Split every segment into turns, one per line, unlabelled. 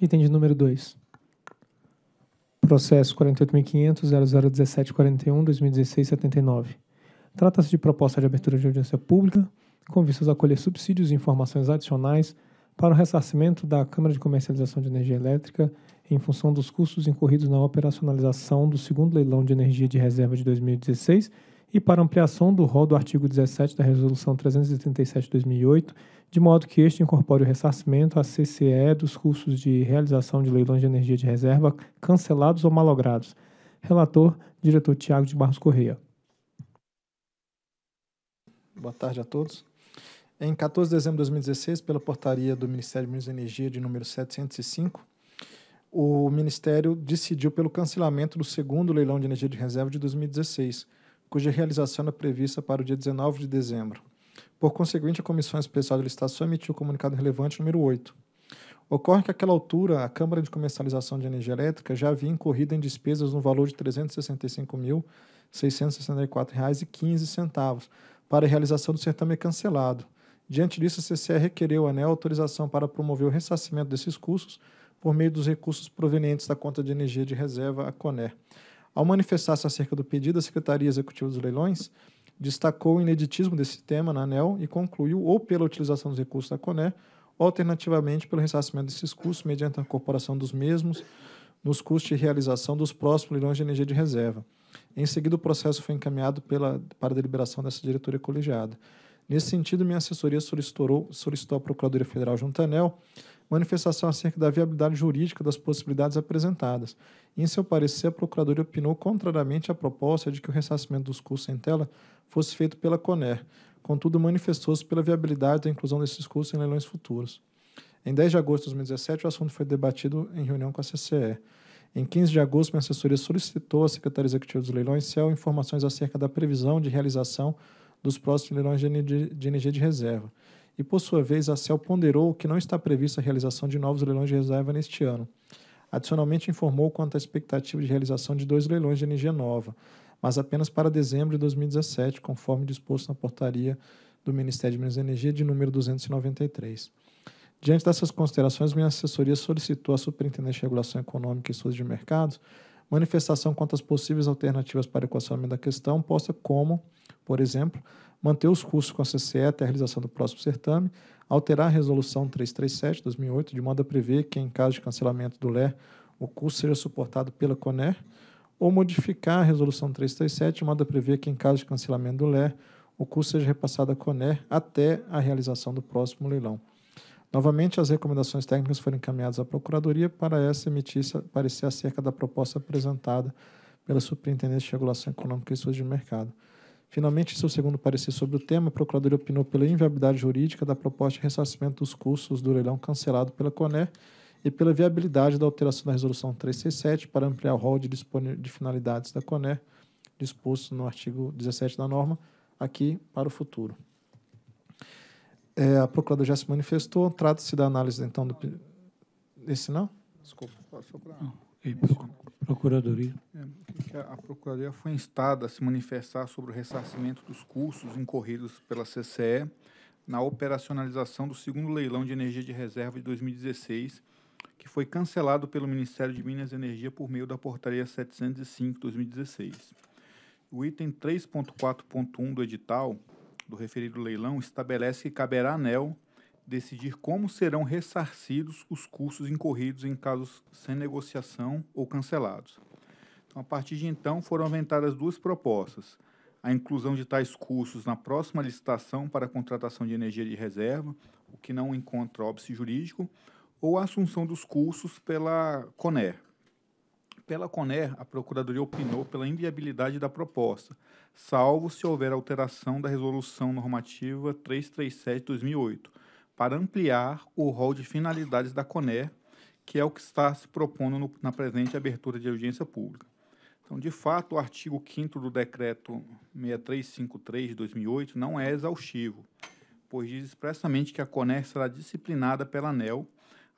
Item de número 2. Processo 48.500.001741.2016.79. Trata-se de proposta de abertura de audiência pública com vistas a colher subsídios e informações adicionais para o ressarcimento da Câmara de Comercialização de Energia Elétrica em função dos custos incorridos na operacionalização do segundo leilão de energia de reserva de 2016 e para ampliação do rol do artigo 17 da Resolução 337-2008 de modo que este incorpore o ressarcimento à CCE dos custos de realização de leilões de energia de reserva cancelados ou malogrados. Relator, diretor Tiago de Barros Correia.
Boa tarde a todos. Em 14 de dezembro de 2016, pela portaria do Ministério de Minas e Energia de número 705, o Ministério decidiu pelo cancelamento do segundo leilão de energia de reserva de 2016, cuja realização era é prevista para o dia 19 de dezembro. Por conseguinte, a Comissão Especial de Licitação emitiu o comunicado relevante número 8. Ocorre que, àquela altura, a Câmara de Comercialização de Energia Elétrica já havia incorrido em despesas no valor de R$ 365.664,15 para a realização do certame cancelado. Diante disso, a CCE requereu a ANEL autorização para promover o ressarcimento desses custos por meio dos recursos provenientes da conta de energia de reserva, a CONER. Ao manifestar-se acerca do pedido, a Secretaria Executiva dos Leilões destacou o ineditismo desse tema na ANEL e concluiu, ou pela utilização dos recursos da CONE, ou alternativamente pelo ressarcimento desses custos mediante a incorporação dos mesmos nos custos de realização dos próximos leilões de energia de reserva. Em seguida, o processo foi encaminhado pela, para a deliberação dessa diretoria colegiada. Nesse sentido, minha assessoria solicitou, solicitou à Procuradoria Federal Juntanel manifestação acerca da viabilidade jurídica das possibilidades apresentadas. E, em seu parecer, a Procuradoria opinou contrariamente à proposta de que o ressarcimento dos cursos em tela fosse feito pela CONER. Contudo, manifestou-se pela viabilidade da inclusão desses cursos em leilões futuros. Em 10 de agosto de 2017, o assunto foi debatido em reunião com a CCE. Em 15 de agosto, minha assessoria solicitou à Secretaria Executiva dos Leilões, CEL, informações acerca da previsão de realização dos próximos leilões de energia de reserva. E, por sua vez, a CEL ponderou que não está prevista a realização de novos leilões de reserva neste ano. Adicionalmente, informou quanto à expectativa de realização de dois leilões de energia nova, mas apenas para dezembro de 2017, conforme disposto na portaria do Ministério de Minas e Energia de número 293. Diante dessas considerações, minha assessoria solicitou à Superintendência de Regulação Econômica e Estudos de Mercados manifestação quanto às possíveis alternativas para equacionamento da questão, posta como, por exemplo, manter os cursos com a CCE até a realização do próximo certame, alterar a resolução 337/2008 de modo a prever que em caso de cancelamento do LER, o curso seja suportado pela CONER, ou modificar a resolução 337 de modo a prever que em caso de cancelamento do LER, o curso seja repassado à CONER até a realização do próximo leilão. Novamente, as recomendações técnicas foram encaminhadas à Procuradoria para essa emitir parecer acerca da proposta apresentada pela Superintendência de Regulação Econômica e Estudos de Mercado. Finalmente, em seu segundo parecer sobre o tema, a Procuradoria opinou pela inviabilidade jurídica da proposta de ressarcimento dos custos do leilão cancelado pela CONER e pela viabilidade da alteração da Resolução 367 para ampliar o rol de, de finalidades da CONER, disposto no artigo 17 da norma, aqui para o futuro. É, a procuradora já se manifestou. Trata-se da análise, então, do. Esse não?
Desculpa, passou para
a procuradoria.
É, a Procuradoria foi instada a se manifestar sobre o ressarcimento dos custos incorridos pela CCE na operacionalização do segundo leilão de energia de reserva de 2016, que foi cancelado pelo Ministério de Minas e Energia por meio da Portaria 705-2016. O item 3.4.1 do edital do referido leilão estabelece que caberá à ANEL decidir como serão ressarcidos os custos incorridos em casos sem negociação ou cancelados. Então, a partir de então, foram aventadas duas propostas: a inclusão de tais custos na próxima licitação para a contratação de energia de reserva, o que não encontra óbice jurídico, ou a assunção dos custos pela CONER. Pela CONER, a Procuradoria opinou pela inviabilidade da proposta, salvo se houver alteração da Resolução Normativa 337-2008, para ampliar o rol de finalidades da CONER, que é o que está se propondo no, na presente abertura de audiência pública. Então, de fato, o artigo 5 do Decreto 6353 de 2008 não é exaustivo, pois diz expressamente que a CONER será disciplinada pela ANEL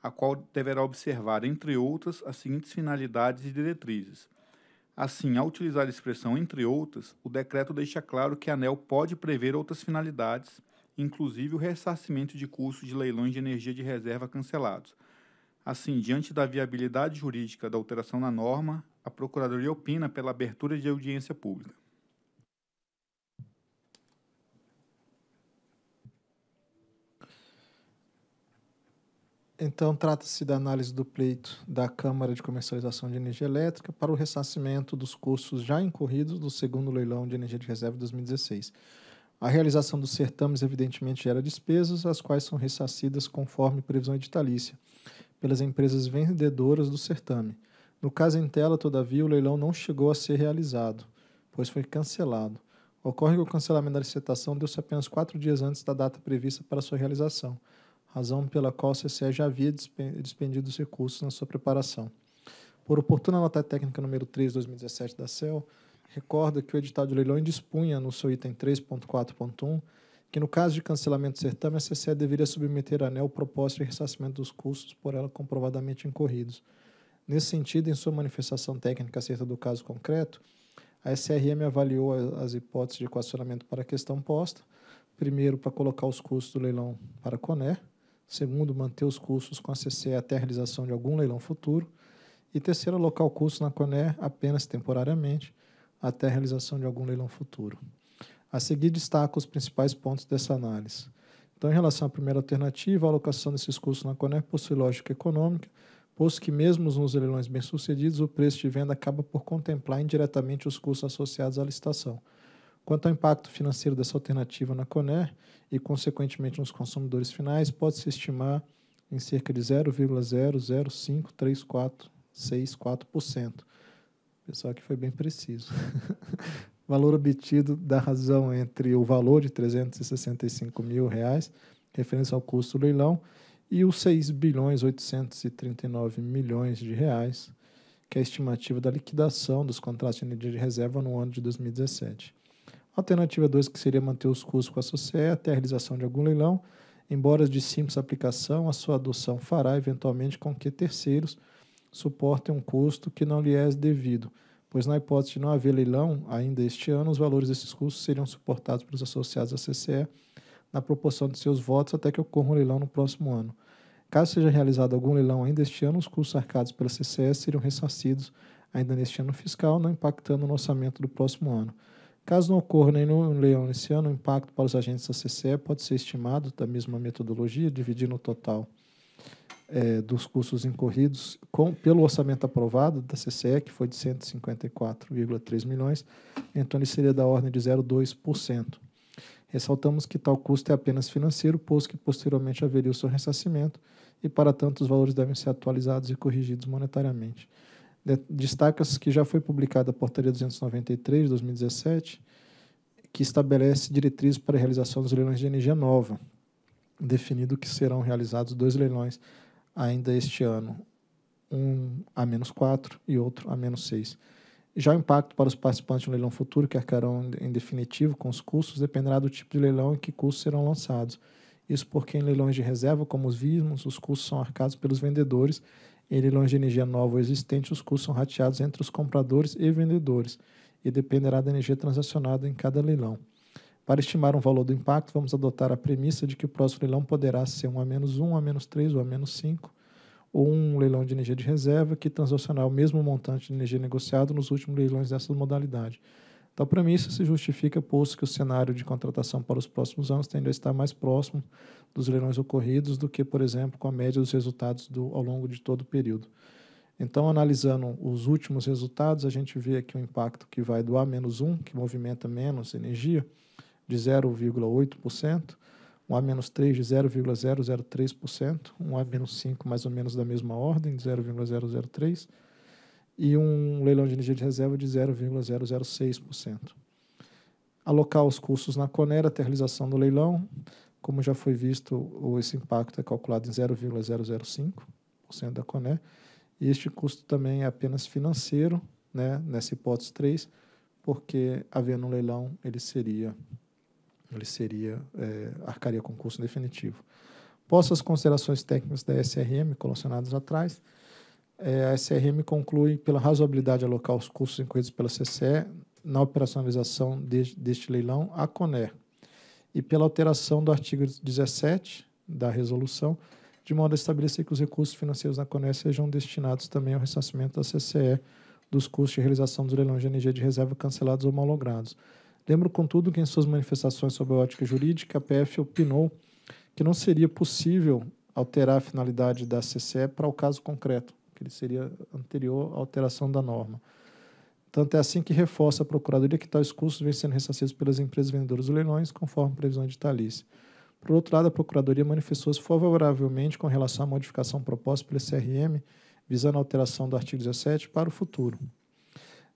a qual deverá observar, entre outras, as seguintes finalidades e diretrizes. Assim, ao utilizar a expressão entre outras, o decreto deixa claro que a ANEL pode prever outras finalidades, inclusive o ressarcimento de custos de leilões de energia de reserva cancelados. Assim, diante da viabilidade jurídica da alteração na norma, a Procuradoria opina pela abertura de audiência pública. Então,
trata-se da análise do pleito da Câmara de Comercialização de Energia Elétrica para o ressarcimento dos custos já incorridos do segundo leilão de energia de reserva de 2016. A realização dos certames, evidentemente, gera despesas, as quais são ressarcidas conforme previsão editalícia pelas empresas vendedoras do certame. No caso em tela, todavia, o leilão não chegou a ser realizado, pois foi cancelado. Ocorre que o cancelamento da licitação deu-se apenas quatro dias antes da data prevista para sua realização razão pela qual o CCE já havia despendido os recursos na sua preparação. Por oportuna nota técnica número 3, 2017 da CEL, recorda que o edital de leilão dispunha, no seu item 3.4.1, que no caso de cancelamento do certame, a CCE deveria submeter à ANEL propósito de ressarcimento dos custos por ela comprovadamente incorridos. Nesse sentido, em sua manifestação técnica acerca do caso concreto, a SRM avaliou as hipóteses de equacionamento para a questão posta, primeiro para colocar os custos do leilão para a CONER, Segundo, manter os custos com a CCE até a realização de algum leilão futuro. E terceiro, alocar o custo na Coné apenas temporariamente até a realização de algum leilão futuro. A seguir, destaco os principais pontos dessa análise. Então, em relação à primeira alternativa, a alocação desses cursos na Coné possui lógica econômica, posto que mesmo nos leilões bem-sucedidos, o preço de venda acaba por contemplar indiretamente os custos associados à licitação – Quanto ao impacto financeiro dessa alternativa na Coner e, consequentemente, nos consumidores finais, pode-se estimar em cerca de 0,005346,4%. Pessoal, aqui foi bem preciso. valor obtido da razão entre o valor de 365 mil reais, referência ao custo do leilão, e os 6 bilhões 839 milhões de reais, que é a estimativa da liquidação dos contratos de energia de reserva no ano de 2017. Alternativa 2, que seria manter os custos com a SOCE até a realização de algum leilão, embora de simples aplicação, a sua adoção fará eventualmente com que terceiros suportem um custo que não lhe é devido, pois na hipótese de não haver leilão ainda este ano, os valores desses custos seriam suportados pelos associados à CCE na proporção de seus votos até que ocorra um leilão no próximo ano. Caso seja realizado algum leilão ainda este ano, os custos arcados pela CCE seriam ressarcidos ainda neste ano fiscal, não impactando no orçamento do próximo ano. Caso não ocorra nenhum leão nesse ano, o impacto para os agentes da CCE pode ser estimado da mesma metodologia, dividindo o total é, dos custos incorridos com, pelo orçamento aprovado da CCE, que foi de 154,3 milhões, então ele seria da ordem de 0,2%. Ressaltamos que tal custo é apenas financeiro, posto que posteriormente haveria o seu ressarcimento, e para tanto os valores devem ser atualizados e corrigidos monetariamente. É, destaca-se que já foi publicada a Portaria 293 de 2017, que estabelece diretrizes para a realização dos leilões de energia nova, definido que serão realizados dois leilões ainda este ano, um a menos 4 e outro a menos 6. Já o impacto para os participantes de um leilão futuro, que arcarão em definitivo com os custos, dependerá do tipo de leilão e que custos serão lançados. Isso porque em leilões de reserva, como os vimos, os custos são arcados pelos vendedores em energia nova ou existente, os custos são rateados entre os compradores e vendedores e dependerá da energia transacionada em cada leilão. Para estimar um valor do impacto, vamos adotar a premissa de que o próximo leilão poderá ser um a menos 1, a menos 3 ou a menos 5, ou um leilão de energia de reserva que transacionar o mesmo montante de energia negociado nos últimos leilões dessa modalidade. Então, para mim, isso se justifica, posto que o cenário de contratação para os próximos anos tende a estar mais próximo dos leilões ocorridos do que, por exemplo, com a média dos resultados do, ao longo de todo o período. Então, analisando os últimos resultados, a gente vê aqui o um impacto que vai do A-1, que movimenta menos energia, de 0,8%, um A-3 de 0,003%, um A-5 mais ou menos da mesma ordem, de 0,003%, e um leilão de energia de reserva de 0,006%. Alocar os custos na Conera até a realização do leilão, como já foi visto, esse impacto é calculado em 0,005% da Coné. E este custo também é apenas financeiro, né, nessa hipótese 3, porque havendo um leilão, ele seria, ele seria é, arcaria custo definitivo. Posso as considerações técnicas da SRM, colacionadas atrás, é, a SRM conclui pela razoabilidade alocar os custos incorridos pela CCE na operacionalização de, deste leilão à CONER e pela alteração do artigo 17 da resolução, de modo a estabelecer que os recursos financeiros da CONER sejam destinados também ao ressarcimento da CCE dos custos de realização dos leilões de energia de reserva cancelados ou mal logrados. Lembro, contudo, que em suas manifestações sobre a ótica jurídica, a PF opinou que não seria possível alterar a finalidade da CCE para o caso concreto, que ele seria anterior à alteração da norma. Tanto é assim que reforça a Procuradoria que tais custos vêm sendo ressarcidos pelas empresas vendedoras dos leilões, conforme previsão de editalícia. Por outro lado, a Procuradoria manifestou-se favoravelmente com relação à modificação proposta pelo CRM, visando a alteração do artigo 17 para o futuro.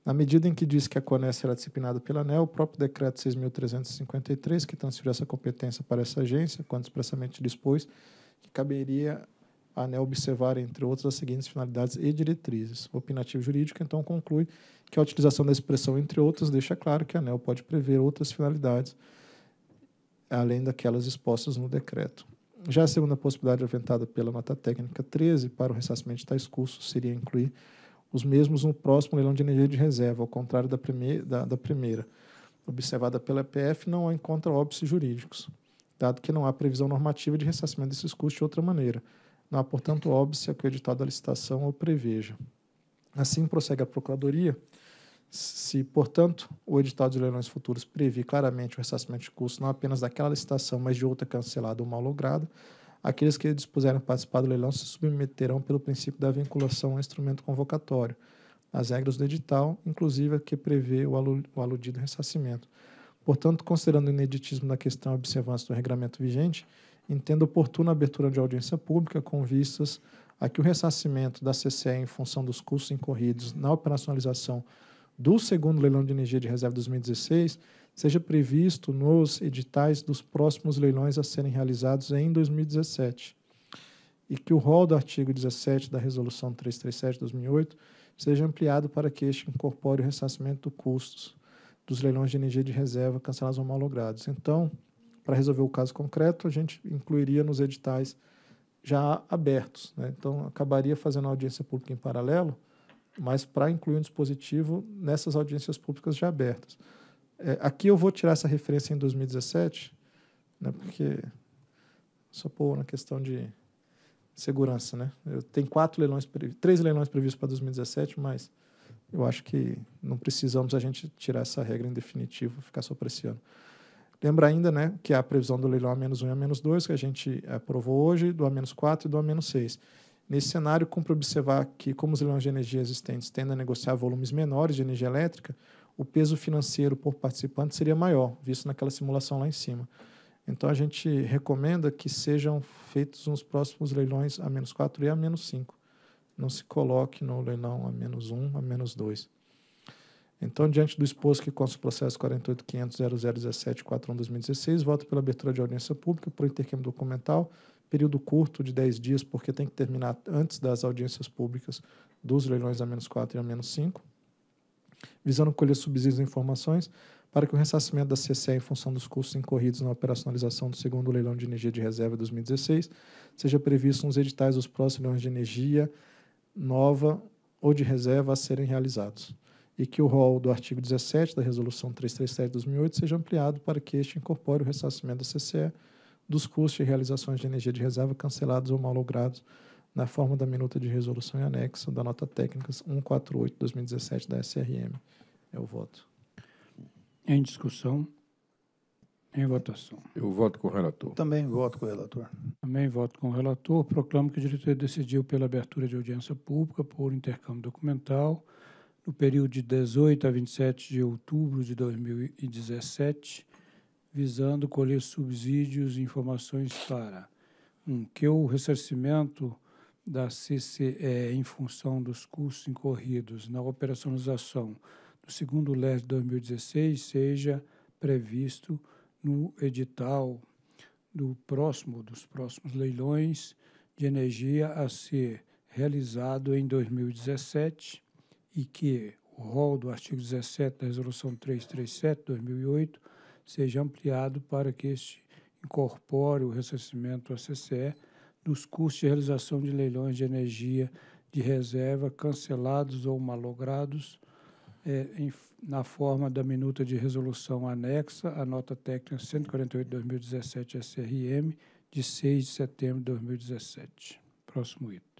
Na medida em que diz que a CONES será disciplinada pela ANEL, o próprio decreto 6.353, que transferiu essa competência para essa agência, quando expressamente dispôs que caberia a ANEL né, observar, entre outras, as seguintes finalidades e diretrizes. O opinativo jurídico, então, conclui que a utilização da expressão entre outras deixa claro que a ANEL pode prever outras finalidades, além daquelas expostas no decreto. Já a segunda possibilidade aventada pela nota técnica 13 para o ressarcimento de tais custos seria incluir os mesmos no próximo leilão de energia de reserva, ao contrário da, da, da primeira. Observada pela EPF, não há encontra óbices jurídicos, dado que não há previsão normativa de ressarcimento desses custos de outra maneira, não há, portanto, óbvio que o edital da licitação o preveja. Assim prossegue a Procuradoria. Se, portanto, o edital de leilões futuros prevê claramente o ressarcimento de custos não apenas daquela licitação, mas de outra cancelada ou mal lograda, aqueles que dispuserem participar do leilão se submeterão pelo princípio da vinculação ao instrumento convocatório, as regras do edital, inclusive a que prevê o, alu o aludido ressarcimento. Portanto, considerando o ineditismo da questão observância do regulamento vigente, entendo oportuna a abertura de audiência pública com vistas a que o ressarcimento da CCE em função dos custos incorridos na operacionalização do segundo leilão de energia de reserva 2016 seja previsto nos editais dos próximos leilões a serem realizados em 2017 e que o rol do artigo 17 da Resolução 337/2008 seja ampliado para que este incorpore o ressarcimento dos custos dos leilões de energia de reserva cancelados ou mal logrados. Então, para resolver o caso concreto, a gente incluiria nos editais já abertos. Né? Então, acabaria fazendo audiência pública em paralelo, mas para incluir um dispositivo nessas audiências públicas já abertas. É, aqui eu vou tirar essa referência em 2017, né, porque só por na questão de segurança, né? Eu tenho quatro leilões, três leilões previstos para 2017, mas eu acho que não precisamos a gente tirar essa regra em definitivo, ficar só para esse ano. Lembra ainda né, que a previsão do leilão é a menos 1 e a menos 2, que a gente aprovou eh, hoje, do a menos 4 e do a menos 6. Nesse cenário, cumpre observar que, como os leilões de energia existentes tendem a negociar volumes menores de energia elétrica, o peso financeiro por participante seria maior, visto naquela simulação lá em cima. Então, a gente recomenda que sejam feitos nos próximos leilões a menos 4 e a menos 5. Não se coloque no leilão a menos 1, a menos 2. Então, diante do exposto que consta o processo 48.500.0017.41.2016, voto pela abertura de audiência pública por intercâmbio documental, período curto de 10 dias, porque tem que terminar antes das audiências públicas dos leilões a menos 4 e a menos 5, visando colher subsídios e informações para que o ressarcimento da CCE em função dos custos incorridos na operacionalização do segundo leilão de energia de reserva 2016 seja previsto nos editais dos próximos leilões de energia nova ou de reserva a serem realizados e que o rol do artigo 17 da Resolução 337 de 2008 seja ampliado para que este incorpore o ressarcimento da CCE dos custos de realizações de energia de reserva cancelados ou mal logrados na forma da minuta de resolução e anexo da nota técnica 148-2017 da SRM. É o voto.
Em discussão. Em votação.
Eu voto com o relator.
Também voto com o relator. Também voto com o relator. Proclamo que o diretor decidiu pela abertura de audiência pública por intercâmbio documental no período de 18 a 27 de outubro de 2017, visando colher subsídios e informações para um, que o ressarcimento da CCE em função dos custos incorridos na operacionalização do segundo LES de 2016 seja previsto no edital do próximo dos próximos leilões de energia a ser realizado em 2017 e que o rol do artigo 17 da Resolução 337-2008 seja ampliado para que este incorpore o ressarcimento à CCE dos custos de realização de leilões de energia de reserva cancelados ou malogrados é, em, na forma da minuta de resolução anexa à nota técnica 148-2017 SRM de 6 de setembro de 2017. Próximo item.